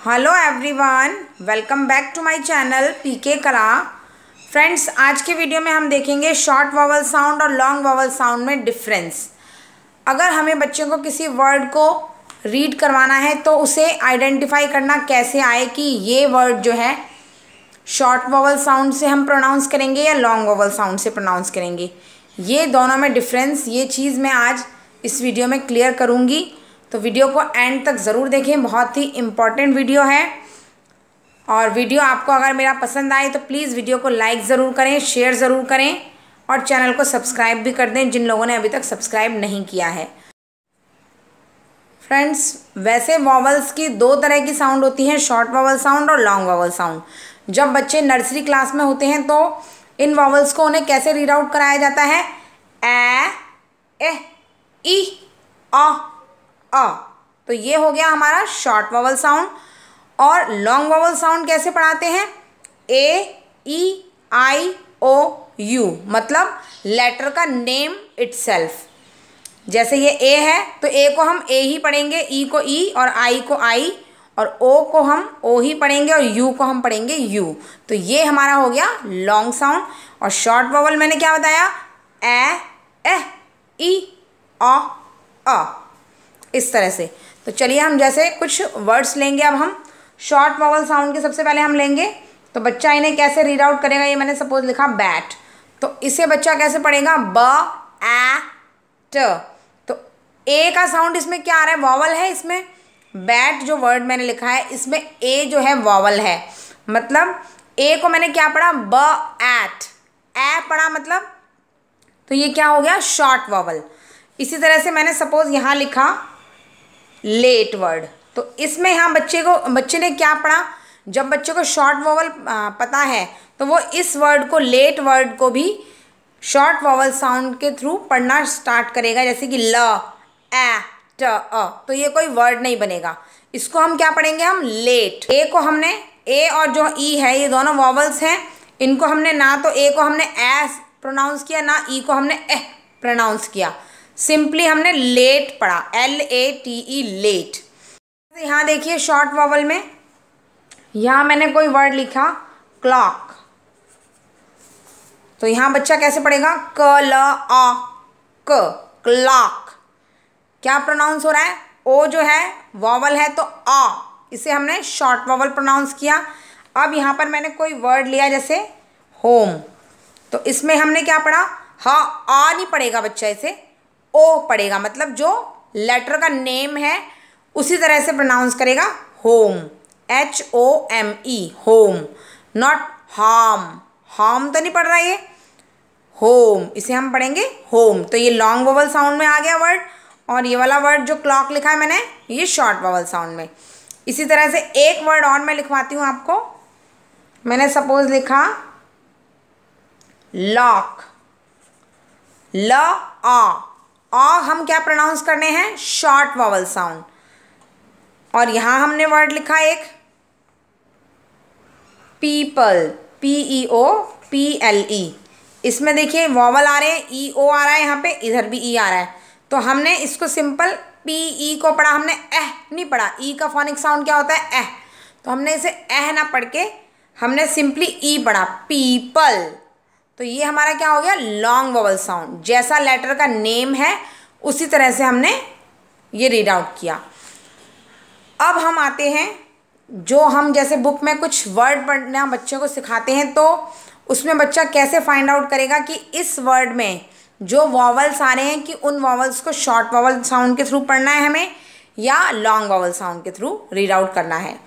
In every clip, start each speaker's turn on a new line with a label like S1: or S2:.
S1: Hello everyone welcome back to my channel PK Kala friends आज के video में हम देखेंगे शॉर्ट वावल साउंड और लॉन्ग वावल साउंड में डिफरेंस अगर हमें बच्चों को किसी वर्ड को रीड करवाना है तो उसे आइडेंटिफाई करना कैसे आए कि ये वर्ड जो है शॉर्ट वॉवल साउंड से हम प्रोनाउंस करेंगे या लॉन्ग वॉवल साउंड से प्रोनाउंस करेंगे ये दोनों में डिफरेंस ये चीज़ मैं आज इस वीडियो में क्लियर करूँगी तो वीडियो को एंड तक ज़रूर देखें बहुत ही इम्पॉर्टेंट वीडियो है और वीडियो आपको अगर मेरा पसंद आए तो प्लीज़ वीडियो को लाइक ज़रूर करें शेयर ज़रूर करें और चैनल को सब्सक्राइब भी कर दें जिन लोगों ने अभी तक सब्सक्राइब नहीं किया है फ्रेंड्स वैसे वॉवल्स की दो तरह की साउंड होती हैं शॉर्ट वॉवल साउंड और लॉन्ग वॉवल साउंड जब बच्चे नर्सरी क्लास में होते हैं तो इन वॉवल्स को उन्हें कैसे रीड आउट कराया जाता है ए ए ई आ, अ तो ये हो गया हमारा शॉर्ट वॉवल साउंड और लॉन्ग वॉवल साउंड कैसे पढ़ाते हैं A E I O U मतलब लेटर का नेम इट्सेल्फ जैसे ये ए है तो ए को हम ए ही पढ़ेंगे ई e को ई e और आई को आई और ओ को हम ओ ही पढ़ेंगे और यू को हम पढ़ेंगे यू तो ये हमारा हो गया लॉन्ग साउंड और शॉर्ट वॉवल मैंने क्या बताया ए ए ई अ इस तरह से तो चलिए हम जैसे कुछ वर्ड्स लेंगे अब हम शॉर्ट वॉवल साउंड के सबसे पहले हम लेंगे तो बच्चा इन्हें कैसे रीड आउट करेगा ये मैंने सपोज लिखा बैट तो इसे बच्चा कैसे पढ़ेगा ब ए ट तो ए का साउंड इसमें क्या आ रहा है वॉवल है इसमें बैट जो वर्ड मैंने लिखा है इसमें ए जो है वॉवल है मतलब ए को मैंने क्या पढ़ा ब एट ए पढ़ा मतलब तो ये क्या हो गया शॉर्ट वॉवल इसी तरह से मैंने सपोज यहाँ लिखा लेट वर्ड तो इसमें हाँ बच्चे को बच्चे ने क्या पढ़ा जब बच्चे को शॉर्ट वॉवल पता है तो वो इस वर्ड को लेट वर्ड को भी शॉर्ट वॉवल साउंड के थ्रू पढ़ना स्टार्ट करेगा जैसे कि ल ए ट अ तो ये कोई वर्ड नहीं बनेगा इसको हम क्या पढ़ेंगे हम लेट ए को हमने ए और जो ई है ये दोनों वॉवल्स हैं इनको हमने ना तो ए को हमने ए प्रोनाउंस किया ना ई को हमने एह प्रोनाउंस किया सिंपली हमने लेट पढ़ा L A T E let यहाँ देखिए शॉर्ट वॉवल में यहाँ मैंने कोई वर्ड लिखा क्लॉक तो यहाँ बच्चा कैसे पढ़ेगा क ल आ क क्लॉक क्या प्रोनाउंस हो रहा है ओ जो है वॉवल है तो आ इसे हमने शॉर्ट वॉवल प्रोनाउंस किया अब यहाँ पर मैंने कोई वर्ड लिया जैसे होम तो इसमें हमने क्या पढ़ा हा आ नहीं पढ़ेगा बच्चा इसे ओ पड़ेगा मतलब जो लेटर का नेम है उसी तरह से प्रोनाउंस करेगा home H O M E home not harm harm तो नहीं पढ़ रहा ये होम इसे हम पढ़ेंगे होम तो ये लॉन्ग ववल साउंड में आ गया वर्ड और ये वाला वर्ड जो क्लॉक लिखा है मैंने ये शॉर्ट ववल साउंड में इसी तरह से एक वर्ड और मैं लिखवाती हूँ आपको मैंने सपोज लिखा लॉक ल आ और हम क्या प्रोनाउंस करने हैं शॉर्ट वावल साउंड और यहां हमने वर्ड लिखा एक people P E O P L E इसमें देखिए वॉवल आ रहे हैं ई e ओ आ रहा है यहां पे इधर भी ई e आ रहा है तो हमने इसको सिंपल पी ई को पढ़ा हमने एह नहीं पढ़ा ई e का फोनिक साउंड क्या होता है एह तो हमने इसे एह ना पढ़ के हमने सिंपली ई पढ़ा पीपल तो ये हमारा क्या हो गया लॉन्ग वॉवल साउंड जैसा लेटर का नेम है उसी तरह से हमने ये रीड आउट किया अब हम आते हैं जो हम जैसे बुक में कुछ वर्ड पढ़ना बच्चे को सिखाते हैं तो उसमें बच्चा कैसे फाइंड आउट करेगा कि इस वर्ड में जो वॉवल्स आ रहे हैं कि उन वॉवल्स को शॉर्ट वॉवल साउंड के थ्रू पढ़ना है हमें या लॉन्ग वॉवल साउंड के थ्रू रीड आउट करना है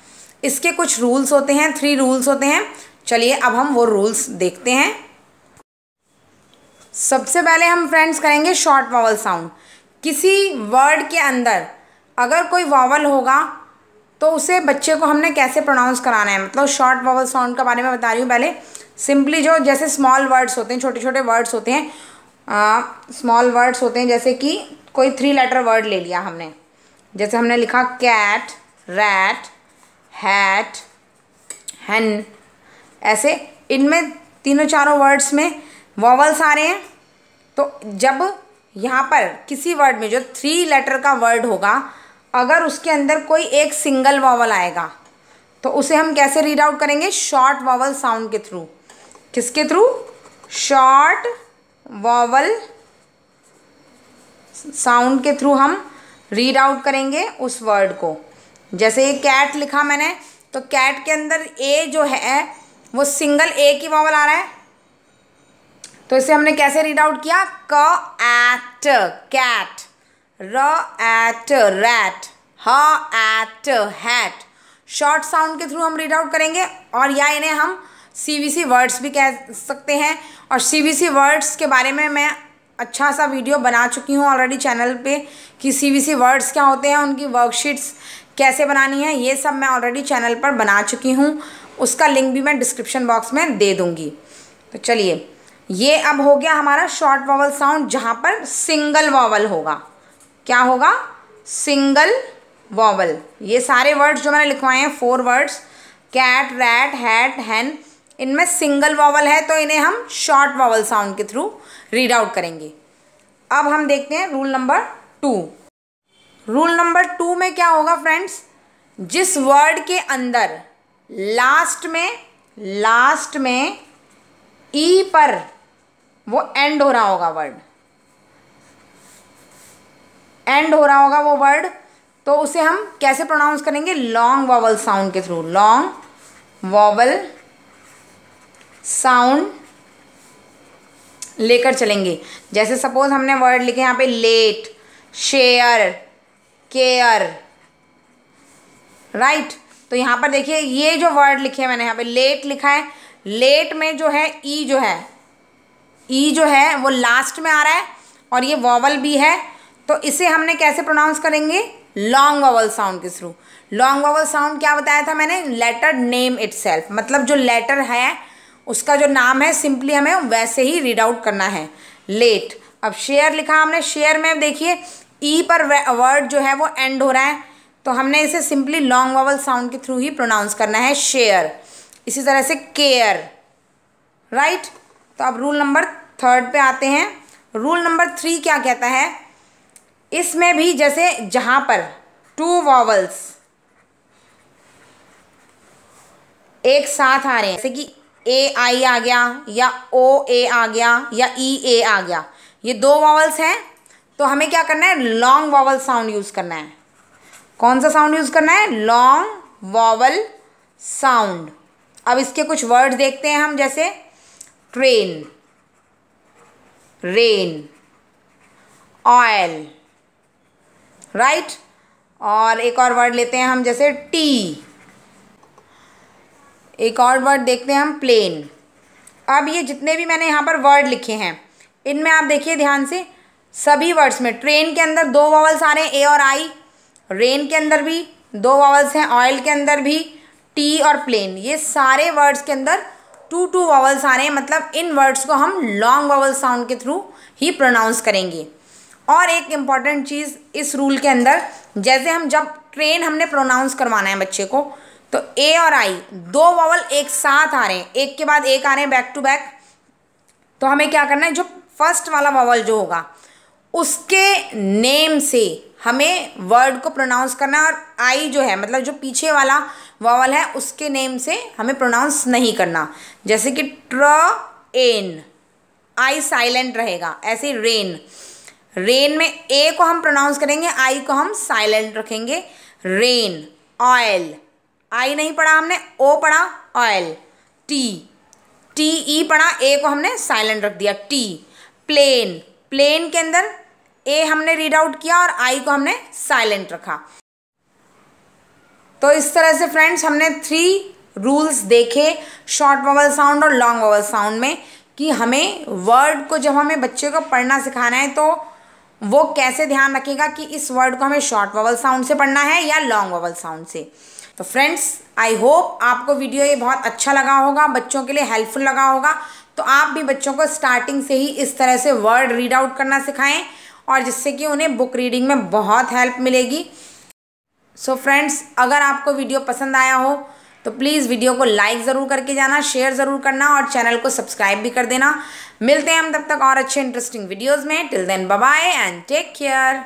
S1: इसके कुछ रूल्स होते हैं थ्री रूल्स होते हैं चलिए अब हम वो रूल्स देखते हैं सबसे पहले हम फ्रेंड्स करेंगे शॉर्ट वावल साउंड किसी वर्ड के अंदर अगर कोई वावल होगा तो उसे बच्चे को हमने कैसे प्रोनाउंस कराना है मतलब शॉर्ट वावल साउंड के बारे में बता रही हूँ पहले सिंपली जो जैसे स्मॉल वर्ड्स होते हैं छोटे छोटे वर्ड्स होते हैं स्मॉल वर्ड्स होते हैं जैसे कि कोई थ्री लेटर वर्ड ले लिया हमने जैसे हमने लिखा कैट रैट हैट हैन ऐसे इनमें तीनों चारों वर्ड्स में वॉवल्स आ रहे हैं तो जब यहाँ पर किसी वर्ड में जो थ्री लेटर का वर्ड होगा अगर उसके अंदर कोई एक सिंगल वॉवल आएगा तो उसे हम कैसे रीड आउट करेंगे शॉर्ट वॉवल साउंड के थ्रू किसके थ्रू शॉर्ट वॉवल साउंड के थ्रू हम रीड आउट करेंगे उस वर्ड को जैसे ये कैट लिखा मैंने तो कैट के अंदर ए जो है वो सिंगल ए की वॉवल आ रहा है तो इसे हमने कैसे रीड आउट किया क एट कैट र एट रैट ह एट हैट शॉर्ट साउंड के थ्रू हम रीड आउट करेंगे और या इन्हें हम सीवीसी वर्ड्स भी कह सकते हैं और सीवीसी वर्ड्स के बारे में मैं अच्छा सा वीडियो बना चुकी हूँ ऑलरेडी चैनल पे कि सीवीसी वर्ड्स क्या होते हैं उनकी वर्कशीट्स कैसे बनानी है ये सब मैं ऑलरेडी चैनल पर बना चुकी हूँ उसका लिंक भी मैं डिस्क्रिप्शन बॉक्स में दे दूँगी तो चलिए ये अब हो गया हमारा शॉर्ट वावल साउंड जहाँ पर सिंगल वॉवल होगा क्या होगा सिंगल वॉवल ये सारे वर्ड्स जो मैंने लिखवाए हैं four words cat rat hat hen इनमें सिंगल वॉवल है तो इन्हें हम शॉर्ट वावल साउंड के थ्रू रीड आउट करेंगे अब हम देखते हैं rule number two rule number two में क्या होगा फ्रेंड्स जिस वर्ड के अंदर लास्ट में लास्ट में ई e पर वो एंड हो रहा होगा वर्ड एंड हो रहा होगा वो वर्ड तो उसे हम कैसे प्रोनाउंस करेंगे लॉन्ग वॉवल साउंड के थ्रू लॉन्ग वॉवल साउंड लेकर चलेंगे जैसे सपोज हमने वर्ड लिखे यहाँ पे लेट शेयर केयर राइट तो यहाँ पर देखिए ये जो वर्ड लिखे मैंने यहाँ पे लेट लिखा है लेट में जो है ई e जो है ई e जो है वो लास्ट में आ रहा है और ये वॉवल भी है तो इसे हमने कैसे प्रोनाउंस करेंगे लॉन्ग वॉवल साउंड के थ्रू लॉन्ग वॉवल साउंड क्या बताया था मैंने लेटर नेम इट मतलब जो लेटर है उसका जो नाम है सिंपली हमें वैसे ही रीड आउट करना है लेट अब शेयर लिखा हमने शेयर में देखिए ई e पर वर्ड जो है वो एंड हो रहा है तो हमने इसे सिंपली लॉन्ग वॉवल साउंड के थ्रू ही प्रोनाउंस करना है शेयर इसी तरह से केयर राइट right? तो अब रूल नंबर थर्ड पे आते हैं रूल नंबर थ्री क्या कहता है इसमें भी जैसे जहाँ पर टू वॉवल्स एक साथ आ रहे हैं जैसे कि ए आई आ गया या ओ ए आ गया या ई e ए आ गया ये दो वॉवल्स हैं तो हमें क्या करना है लॉन्ग वॉवल साउंड यूज़ करना है कौन सा साउंड यूज़ करना है लॉन्ग वॉवल साउंड अब इसके कुछ वर्ड देखते हैं हम जैसे train rain oil right right? और एक और वर्ड लेते हैं हम जैसे टी एक और वर्ड देखते हैं हम प्लेन अब ये जितने भी मैंने यहाँ पर वर्ड लिखे हैं इनमें आप देखिए ध्यान से सभी वर्ड्स में ट्रेन के अंदर दो वॉवल्स आ रहे हैं ए और आई रेन के अंदर भी दो वॉवल्स हैं ऑयल के अंदर भी टी और प्लेन ये सारे वर्ड्स के अंदर टू टू वावल्स आ रहे हैं मतलब इन वर्ड्स को हम लॉन्ग वावल साउंड के थ्रू ही प्रोनाउंस करेंगे और एक इम्पॉर्टेंट चीज़ इस रूल के अंदर जैसे हम जब ट्रेन हमने प्रोनाउंस करवाना है बच्चे को तो ए और आई दो वावल एक साथ आ रहे हैं एक के बाद एक आ रहे हैं बैक टू बैक तो हमें क्या करना है जो फर्स्ट वाला वावल जो होगा उसके नेम से हमें वर्ड को प्रोनाउंस करना है और आई जो है मतलब जो पीछे वाला वावल है उसके नेम से हमें प्रोनाउंस नहीं करना जैसे कि ट्र एन आई साइलेंट रहेगा ऐसे रेन रेन में ए को हम प्रोनाउंस करेंगे आई को हम साइलेंट रखेंगे रेन ऑयल आई नहीं पढ़ा हमने ओ पढ़ा ऑयल टी टी ई पढ़ा ए को हमने साइलेंट रख दिया टी प्लेन प्लेन के अंदर ए हमने रीड आउट किया और आई को हमने साइलेंट रखा तो इस तरह से फ्रेंड्स हमने थ्री रूल्स देखे शॉर्ट वॉवल साउंड और लॉन्ग वॉवल साउंड में कि हमें वर्ड को जब हमें बच्चे को पढ़ना सिखाना है तो वो कैसे ध्यान रखेगा कि इस वर्ड को हमें शॉर्ट वॉवल साउंड से पढ़ना है या लॉन्ग वॉवल साउंड से तो फ्रेंड्स आई होप आपको वीडियो ये बहुत अच्छा लगा होगा बच्चों के लिए हेल्पफुल लगा होगा तो आप भी बच्चों को स्टार्टिंग से ही इस तरह से वर्ड रीड आउट करना सिखाएं और जिससे कि उन्हें बुक रीडिंग में बहुत हेल्प मिलेगी सो so फ्रेंड्स अगर आपको वीडियो पसंद आया हो तो प्लीज़ वीडियो को लाइक ज़रूर करके जाना शेयर ज़रूर करना और चैनल को सब्सक्राइब भी कर देना मिलते हैं हम तब तक और अच्छे इंटरेस्टिंग वीडियोज़ में till then bye and take care